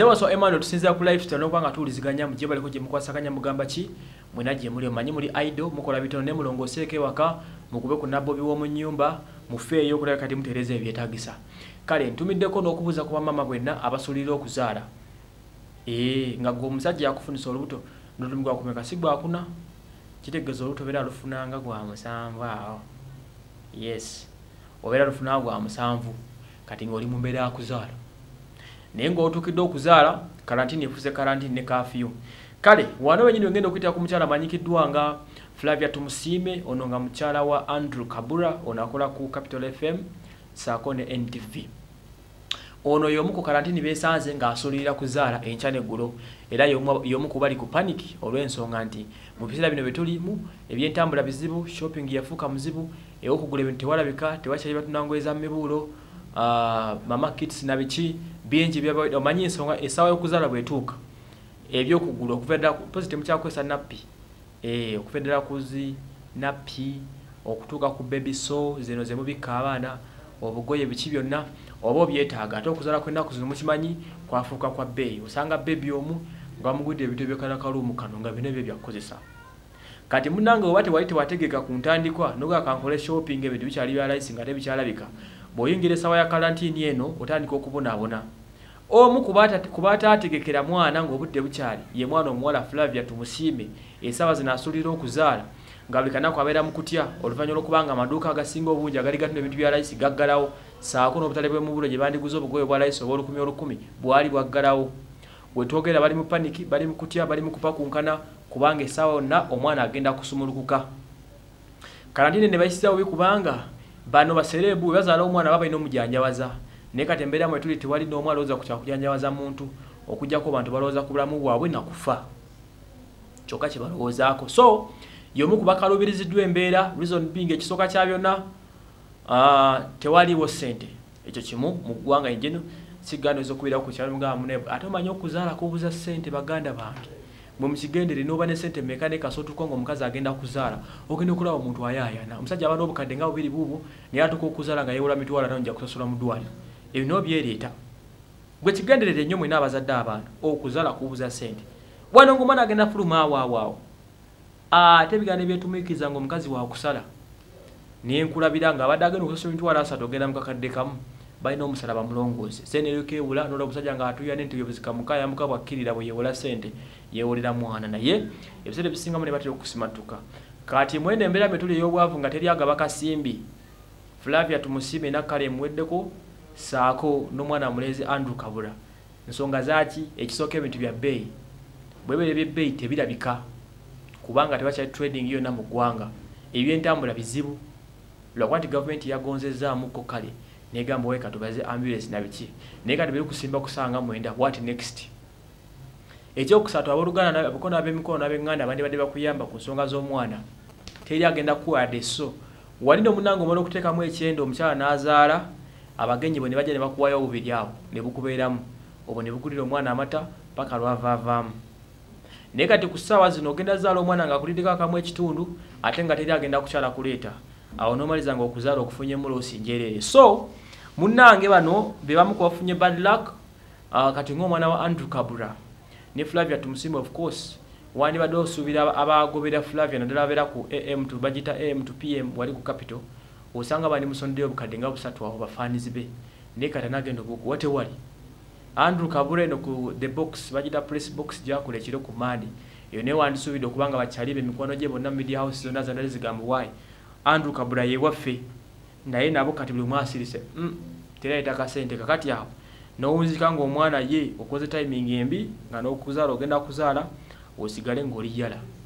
dawaso emmanuel tusinziira ku lifestyle nokuba nga tuwuliziganya mugye baliko gye mukwasaganya mugamba ki mwena gye muli omanyi muli aido mukola bitono ne mulongooseeko ewaka mukube ku nabobi w'omu nnyumba mufeeyo okulaba kati mutereeza ebyetaagisa kale ntumiddeko n'okubuuza ku bamaama bwenna abasuulira okuzaala ee nga gwe omusajja yakufunisa olubuto n'otumigwa kumeka si gwakuna kitegeeza olubuto obeera lufunanga gwa musanvu awo yes obeera lufunanga gwa musanvu kati ng'oli mu mbeera yakuzaala nengo otukido okuzaala karantini efuse karantini ne kafiyo kale wano wenyine wengenda okuita ku mchala manyiki duanga Flavia Tumusime ononga mchala wa Andrew Kabura onakola ku Capital FM sako ne NTV ono yomu ku karantini besanze nga asulira kuzaala enchane gulo era yomu kubali ku panic olwensonga nti mu biseera bino bye tulimu ebyentambula bizibu shopping yafuuka muzibu ew'okugula ebintu tewalabika tewakyali batunangoeza mibuulo uh, mama kits na biki bingi byabawedde omanyi ensonga essaawa y'okuzaala bwetuuka ebyokugula okuvedala positemukyakwesa nappi eh, okuvedala kuzi nappi okutuuka ku bebiso zino zemubikka abaana obugoye biki byonna oba obyetaaga ate okuzaala kwenaku zino mukimanyi kwafuuka kwa bbeeyi osanga bebi omu nga bamugudde ebintu ebyekalakaluumu kano nga bino ebyo byakukozesa kati munange oba tewali tewategeka ku ntandikwa nogakankola eshopping ebintu bikyali byalayisi nga tebikyalabika bw'oyingira essawa ya kalantiini eno otandika okubonaabona omu kubataategekera mwana ngaobudde bukyali ye mwana omuwala flavia tumusiime esaawa zinaasuulira okuzaala nga buli kanaku abeera mu kutya oluvannyuma lwokubanga amaduuka agasinga obungi agali gatunda ebintu bya layisi gaggalawo saako n'obutale bwemubulo gye bandiguza obugoyo bwa layisi obw olukumi olukumi bwali bwaggalawo we twogerera bali mu paniki bali mu kutya bali mu kupakunkana kubanga essaawa yonna omwana agenda kusumulukuka kalantine ne bayisizawo bikubanga bano baserebu we bazaala omwana baba balina omujanjabaza nekatembera mwetuli tewali n'omu alowooza ku kyakujanjabaza muntu okugjako bantu balowooza ku bulamu bwabwe nakufa kyokka kye balowoozaako so yomu ku bakaluubiriziddwa embeera reason being ekisooka kya byonna tewaliiwo sente ekyo kimu mu ggwanga ejeno sigano ezokubirako ku kyalo gamamunaeb ate omanyi okuzaala kubuza sente baganda bantu mwemukigendere noba nesente meka nekasotuko nga omukazi agenda kuzaala ogenda okulaba omuntu ayayana omusajja abana obukadde nga bubiri buubo naye atuka okuzaala nga yewola mitwalo ata nja kusasula mu ddwaliro ebino byereeta gwe kigenderere nnyo mwena abazadde abantu okuzala kubuza sente wano ngaomwana agenda fuluma awaawaawo ate ebigano ebyetumikiriza nga omukazi wakusala nenkulabira nga abadde agenda okusasula emitwalo asatu ogenda mukakadde kamu balina omusala bamulongoose sente eryokeewula nola omusajja nga atuya nentebyobuzikamukayamuka bwakkirira bwe yeewola sente yeewolera mwana naye ebiseera ebisingamu ne batera okusimatuka kati mwene embeera metuli ey'obwavu nga teryagabakasimbi flavia tumusiime nakkale emuweddeko saako n'omwana mulenzi andrew kabula ensonga zaaki ekisooka ebintu bya bbeeyi bwebeera ebyebbeeyi tebirabika kubanga tebakyali trading yonna mu ggwanga ebyentambula bizibu lwakuba nti gavumenti yagonzezaamukko kale negamba weka tubaze ambulance nabiki naye kati biri kusimba kusanga mwenda wat next ekyokusatu abooluganda abakono ab'emikono n'abeŋganda bandibadde bakuyamba ku nsonga z'omwana teri agenda kuwadde so wali nomunanga omala okuteekamu ekyenda omukyala n'azaala abagenyi bwe ne bajja ne bakuwayo obubiri awo ne bukubeeramu obwo ne bukulira omwana amata paka lwavaavaamu naye kati ku ssaawa zino ogenda zaala omwana ngaakuliddeko akamu ekitundu ate nga teri agenda kukyala kuleeta awo nomaliza nga okuzaala okufunya emulosi njereere so munnange bano be bamu ku bafunye bad luck uh, kati ngaomwana wa andrew kabura ne flavia tumusimu of course wandibadde osuubira abagobera flavia naddala babeera ku am2 bagita am2 pm wali ku capital osanga bali musondeyo bukadde nga busatu aho bafaanizi be naye kata nagenda obuguwate wali andrew kabula eno ku the box bagita press box gyakola ekiro ku maani eyo naye wandisuubidde okubanga bakyali be emikwano gye bonna media house zonna zanali zigambo wy andrew kabula yewaffe naye nabo kati buli mwasirise mm, teraita kasente kakati awo nowunzika ngaomwana ye okoze timing embi nga nokuzaala ogenda kuzaala osigale ng'oliyala